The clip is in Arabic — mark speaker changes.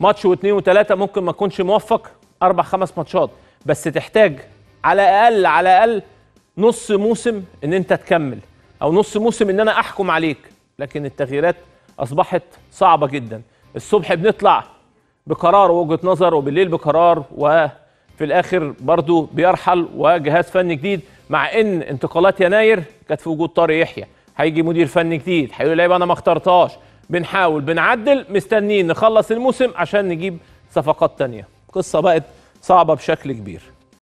Speaker 1: ماتش واثنين وثلاثه ممكن ما تكونش موفق اربع خمس ماتشات بس تحتاج على الاقل على الاقل نص موسم ان انت تكمل او نص موسم ان انا احكم عليك لكن التغييرات اصبحت صعبه جدا الصبح بنطلع بقرار ووجهه نظر وبالليل بقرار وفي الاخر برضو بيرحل وجهاز فني جديد مع ان انتقالات يناير كانت في وجود طارق يحيى هيجي مدير فني جديد هيقول لعيبه انا ما اخترتهاش بنحاول بنعدل مستنيين نخلص الموسم عشان نجيب صفقات تانية قصة بقت صعبة بشكل كبير